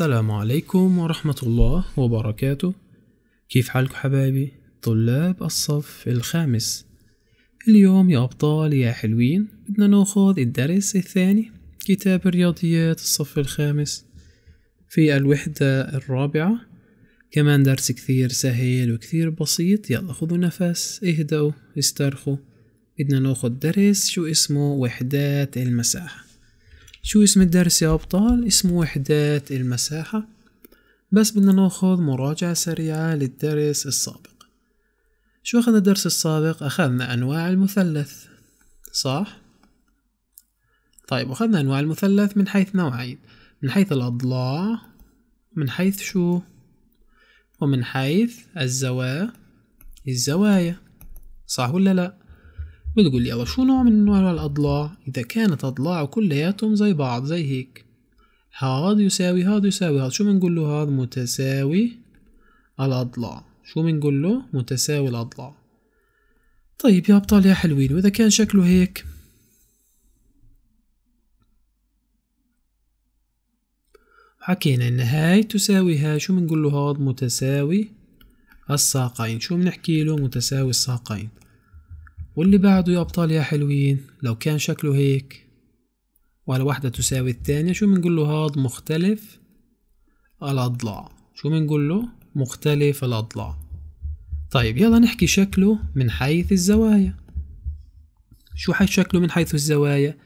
السلام عليكم ورحمة الله وبركاته كيف حالكم حبايبي طلاب الصف الخامس اليوم يا أبطال يا حلوين بدنا نأخذ الدرس الثاني كتاب الرياضيات الصف الخامس في الوحدة الرابعة كمان درس كثير سهل وكثير بسيط يلا خذوا نفس اهدوا استرخوا بدنا نأخذ درس شو اسمه وحدات المساحة شو اسم الدرس يا أبطال؟ اسمه وحدات المساحة بس بدنا ناخذ مراجعة سريعة للدرس السابق شو أخذنا الدرس السابق؟ أخذنا أنواع المثلث صح؟ طيب أخذنا أنواع المثلث من حيث نوعين من حيث الأضلاع من حيث شو؟ ومن حيث الزوا الزوايا صح ولا لأ؟ بتقول لي يلا شو نوع من انواع الاضلاع اذا كانت اضلاع كلياتهم زي بعض زي هيك هذا يساوي هذا يساوي هذا شو بنقول له هذا متساوي الاضلاع شو بنقول له متساوي الاضلاع طيب يا ابطال يا حلوين واذا كان شكله هيك حكينا ان هاي تساوي هاي شو بنقول له هذا متساوي الساقين شو بنحكي له متساوي الساقين واللي بعده يا أبطال يا حلوين لو كان شكله هيك ولا واحدة تساوي الثانية شو بنقول له هاد مختلف الأضلاع شو بنقول له مختلف الأضلاع طيب يلا نحكي شكله من حيث الزوايا شو حيث شكله من حيث الزوايا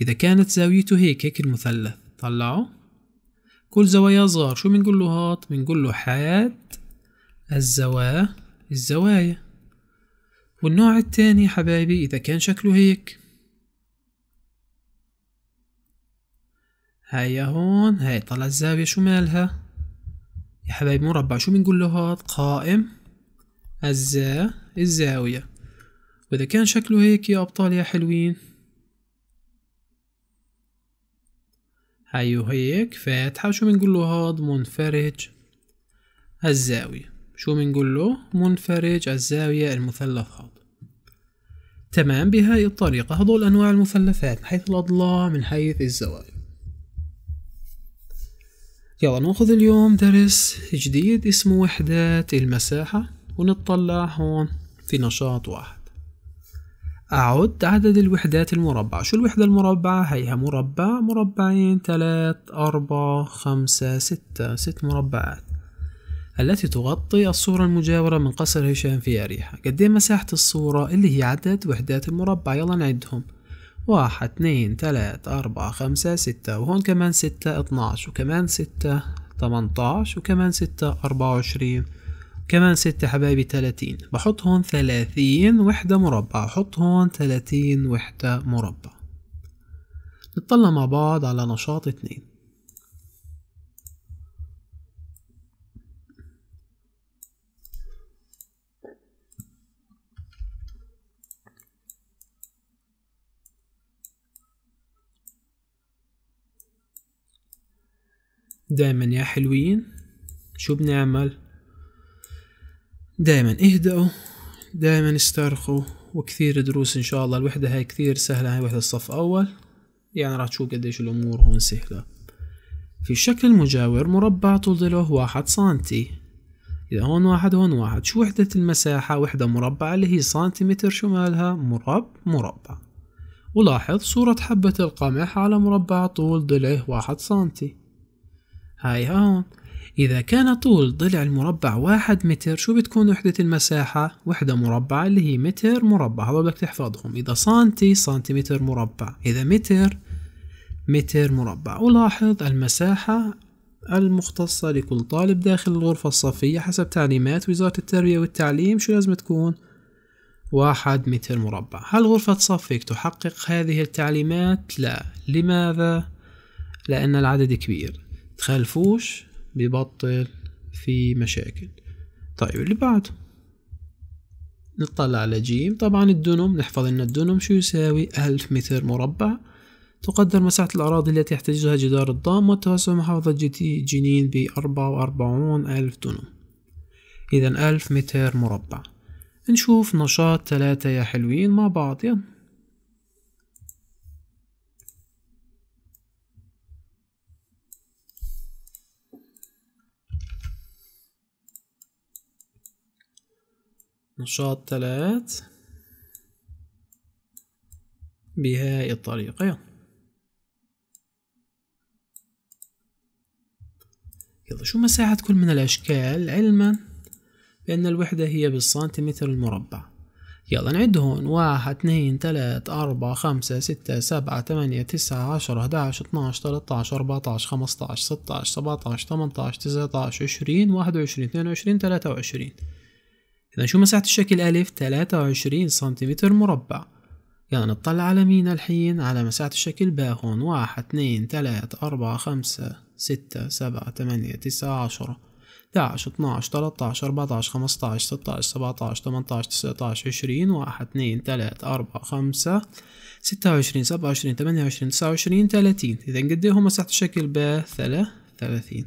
إذا كانت زاويته هيك هيك المثلث طلعه كل زوايا صغار شو بنقول له هاد بنقول له حاد الزوا الزوايا والنوع التاني حبايبي إذا كان شكله هيك هيا هون هاي طلع الزاوية شو مالها يا حبايبي مربع شو بنقول له هاد قائم الزا الزاوية وإذا كان شكله هيك يا أبطال يا حلوين هيو هيك فاتحة شو بنقول له هاد منفرج الزاوية شو بنقول له منفرج الزاوية المثلث هاد تمام بهذه الطريقة هذول أنواع المثلثات من حيث الأضلاع من حيث الزوايا يلا ناخذ اليوم درس جديد اسمه وحدات المساحة ونطلع هون في نشاط واحد أعد عدد الوحدات المربعة شو الوحدة المربعة هيها مربع مربعين ثلاث أربعة خمسة ستة ست مربعات التي تغطي الصورة المجاورة من قصر هشام في أريحة قد مساحة الصورة اللي هي عدد وحدات المربع يلا نعدهم واحد اثنين ثلاث أربعة خمسة ستة وهون كمان ستة اتناش وكمان ستة تمنتاش وكمان ستة أربعة وعشرين كمان ستة حبايبي تلاتين بحط هون ثلاثين وحدة مربع بحط هون ثلاثين وحدة مربع نطلع مع بعض على نشاط اتنين دايما يا حلوين شو بنعمل دايما اهدأوا دايما استرخوا وكثير دروس ان شاء الله الوحدة هاي كثير سهلة هاي وحدة الصف اول يعني راح تشوف قديش الامور هون سهلة في الشكل المجاور مربع طول ضلعه واحد سنتي إذا هون واحد هون واحد شو وحدة المساحة وحدة مربعة اللي هي سنتيمتر شو مالها مرب مربع ولاحظ صورة حبة القمح على مربع طول ضلعه واحد سنتي هاي هون إذا كان طول ضلع المربع واحد متر شو بتكون وحدة المساحة؟ وحدة مربعة اللي هي متر مربع هذول بدك تحفظهم إذا سنتي سنتيمتر مربع إذا متر متر مربع ولاحظ المساحة المختصة لكل طالب داخل الغرفة الصفية حسب تعليمات وزارة التربية والتعليم شو لازم تكون؟ واحد متر مربع هل غرفة صفك تحقق هذه التعليمات؟ لا لماذا؟ لأن العدد كبير تخالفوش ببطل في مشاكل طيب اللي بعده نطلع على جيم طبعا الدنم نحفظ ان الدنم شو يساوي ألف متر مربع تقدر مساحة الأراضي التي يحتجزها جدار الضام وتوسع محافظة جنين بأربعة وأربعون ألف دنم إذا ألف متر مربع نشوف نشاط ثلاثة يا حلوين مع بعض يلا نشاط ثلاث بهاي الطريقة يلا شو مساحة كل من الأشكال علما بأن الوحدة هي بالسنتيمتر المربع يلا نعد هون واحد اثنين ثلاث أربعة خمسة ستة سبعة ثمانية تسعة عشرة عشر اتناش عشر أربعتاش خمستاش ستاش سبعتاش تمنتاش تسعتاش عشرين واحد وعشرين اثنين وعشرين ثلاثة وعشرين إذا شو مساحة الشكل ألف تلاتة وعشرين سنتيمتر مربع يعني نطلع على مين الحين على مساحة الشكل ب هون واحد اثنين ثلاثة أربعة خمسة ستة سبعة ثمانية تسعة عشرة 11 12 13 14 15 16 17 18 19 20 1 2 3 4 5 26 27 28 29 30 إذا قديهم مساحة الشكل ب ثلاثين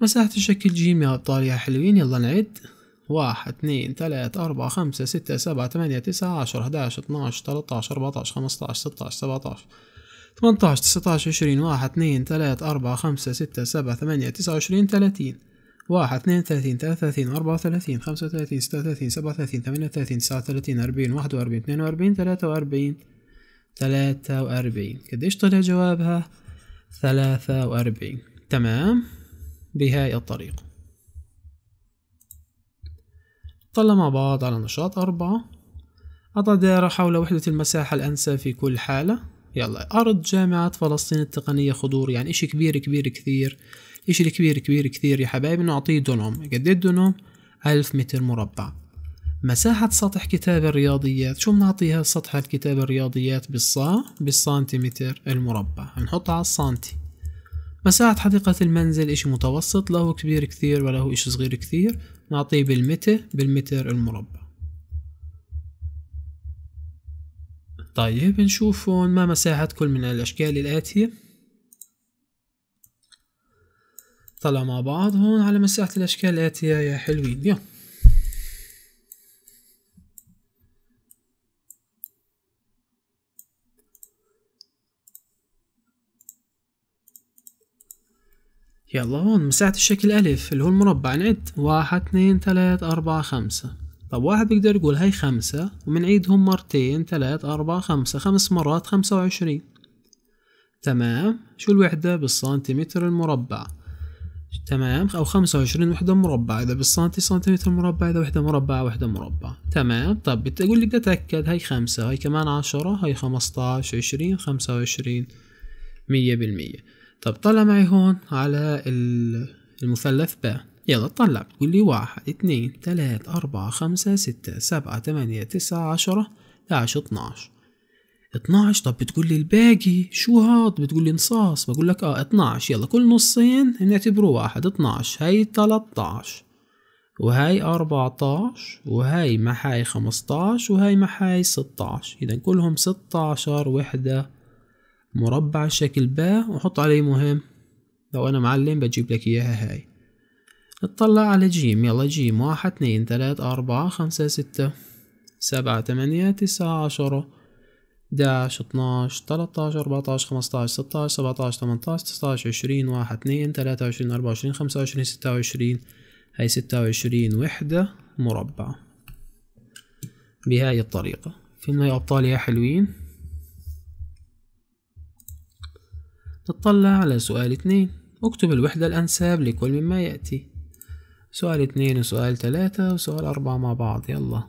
مساحة الشكل جيم يا أبطال يا حلوين يلا نعد واحد اثنين تلات أربعة خمسة ستة سبعة ثمانية تسعة عشرة حداش اتناش تلاتاش أربعتاش خمستاش ستاش سبعتاش تمنتاش تسعتاش عشرين واحد اثنين تلات أربعة خمسة ستة سبعة ثمانية تسعة وعشرين ثلاثين واحد اثنين ثلاثين ثلاثة ثلاثين أربعة وثلاثين خمسة وثلاثين ستة وثلاثين سبعة وثلاثين ثمانية وثلاثين تسعة وثلاثين أربعين واحد وأربعين اثنين وأربعين ثلاثة وأربعين ثلاثة وأربعين قديش طلع جوابها ثلاثة وأربعين تمام بهاي الطريقة طلع مع بعض على نشاط أربعة أضع دائرة حول وحدة المساحة الأنسب في كل حالة يلا أرض جامعة فلسطين التقنية خضور يعني إشي كبير كبير كثير إشي الكبير كبير كثير يا حبايبي نعطيه دونم قد إيه ألف متر مربع مساحة سطح كتاب الرياضيات شو بنعطيها سطح الكتاب الرياضيات بالصا بالسنتيمتر المربع بنحطها على السنتي مساحة حديقة المنزل إشي متوسط له كبير كثير وله إشي صغير كثير نعطيه بالمتر بالمتر المربع طيب نشوف هون ما مساحة كل من الأشكال الآتية طلع مع بعض هون على مساحة الأشكال الآتية يا حلوين يلا يلا هون مساحة الشكل ألف اللي هو المربع نعد واحد اثنين ثلاث أربعة خمسة طب واحد بيقدر يقول هاي خمسة ومنعيدهم مرتين ثلاث أربعة خمسة خمس مرات خمسة وعشرين تمام شو الوحدة بالسنتيمتر المربع تمام أو خمسة وعشرين وحدة مربع إذا بالسنتي سنتيمتر مربع إذا وحدة مربع وحدة مربع تمام طب بتقول لي بدي أتأكد هاي خمسة هاي كمان عشرة هاي خمسة عشر عشرين خمسة وعشرين مية بالمية طب طلع معي هون على المثلث باء يلا طلع بتقول لي واحد اثنين ثلاث أربعة خمسة ستة سبعة تمانية تسعة عشرة داعش اتناش اتناش طب بتقول لي الباقي شو هاد بتقول لي نصاص بقول لك اه اتناش يلا كل نصين نعتبره واحد اتناش هاي تلاتاش وهاي أربعتاش وهاي محاي خمستاش وهاي محاي ستاش إذا كلهم ستاشر وحدة مربع شكل باء وحط عليه مهم لو أنا معلم بجيب لك إياها هاي اطلع على جيم يلا جيم واحد اثنين ثلاثة أربعة خمسة ستة سبعة تمانية تسعة عشرة داعش اتناش تلاتاش أربعتاش خمستاش ستاش سبعتاش تمنتاش تسعتاش عشرين واحد اثنين تلاتة وعشرين أربعة وعشرين خمسة وعشرين ستة وعشرين هاي ستة وعشرين وحدة مربعة بهاي الطريقة في يا أبطال يا حلوين نتطلع على سؤال اتنين اكتب الوحدة الأنساب لكل مما يأتي سؤال اتنين وسؤال تلاتة وسؤال أربعة مع بعض يلا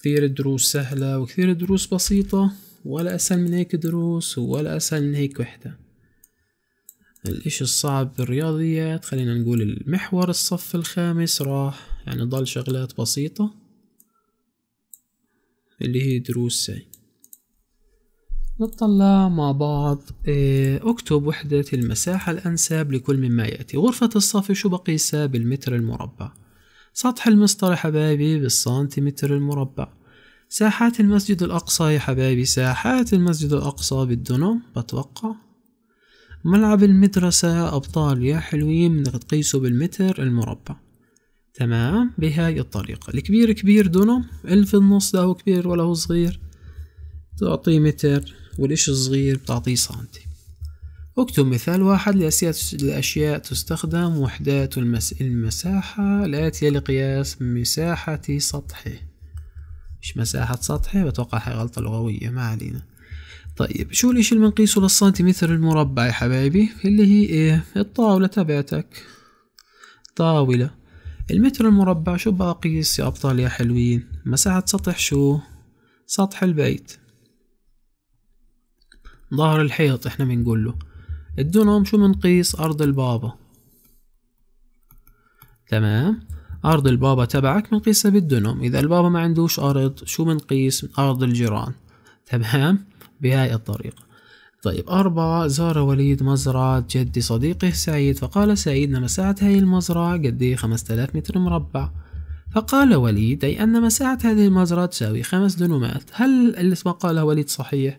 كثير الدروس سهلة وكثير الدروس بسيطة ولا أسهل من هيك دروس ولا أسهل من هيك وحدة الإشي الصعب بالرياضيات خلينا نقول المحور الصف الخامس راح يعني ضل شغلات بسيطة اللي هي دروس ساي نطلع مع بعض آه، اكتب وحدة المساحة الأنسب لكل مما يأتي غرفة الصف شو بقيسها بالمتر المربع سطح المسطرة يا حبايبي بالسنتيمتر المربع ساحات المسجد الأقصى يا حبايبي ساحات المسجد الأقصى بالدنم بتوقع ملعب المدرسة أبطال يا حلوين بنقيسه بالمتر المربع تمام بهاي الطريقة الكبير كبير دنم الف في النص ده هو كبير ولا هو صغير تعطيه متر والإشي الصغير بتعطيه سنتي اكتب مثال واحد لأشياء تستخدم وحدات المس... المساحة الآتية لقياس مساحة سطحي مش مساحة سطحي بتوقع هي غلطة لغوية ما علينا طيب شو الإشي اللي بنقيسه للسنتيمتر المربع يا حبايبي اللي هي إيه الطاولة تبعتك طاولة المتر المربع شو بقيس يا أبطال يا حلوين مساحة سطح شو سطح البيت ظهر الحيط احنا بنقول له الدونم شو بنقيس أرض البابا تمام أرض البابا تبعك بنقيسها بالدونم إذا البابا ما عندوش أرض شو بنقيس أرض الجيران تمام بهاي الطريقة طيب أربعة زار وليد مزرعة جدي صديقه سعيد فقال سعيد أن مساحة هذه المزرعة قد إيه؟ خمسة آلاف متر مربع فقال وليد أي أن مساحة هذه المزرعة تساوي خمس دنومات هل ما قاله وليد صحيح؟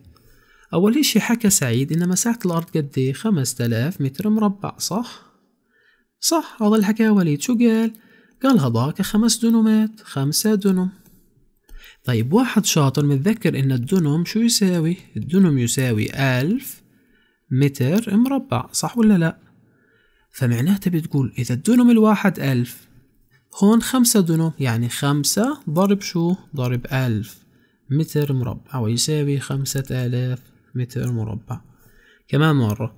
أول إشي حكى سعيد إن مساحة الأرض قد إيه خمسة آلاف متر مربع صح؟ صح هذا اللي حكاه وليد شو قال؟ قال هذاك خمس دنومات خمسة دنم طيب واحد شاطر متذكر إن الدنم شو يساوي؟ الدنم يساوي ألف متر مربع صح ولا لأ؟ فمعناته بتقول إذا الدنم الواحد ألف هون خمسة دنم يعني خمسة ضرب شو؟ ضرب ألف متر مربع ويساوي خمسة آلاف متر مربع كمان مرة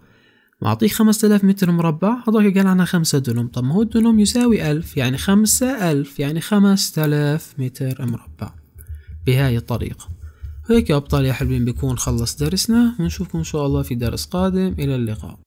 معطيه خمسة آلاف متر مربع هذاك قال عنها خمسة دونم طب ما هو الدونم يساوي ألف يعني خمسة ألف يعني خمسة آلاف متر مربع بهاي الطريقة هيك يا أبطال يا حلوين بكون خلص درسنا ونشوفكم إن شاء الله في درس قادم إلى اللقاء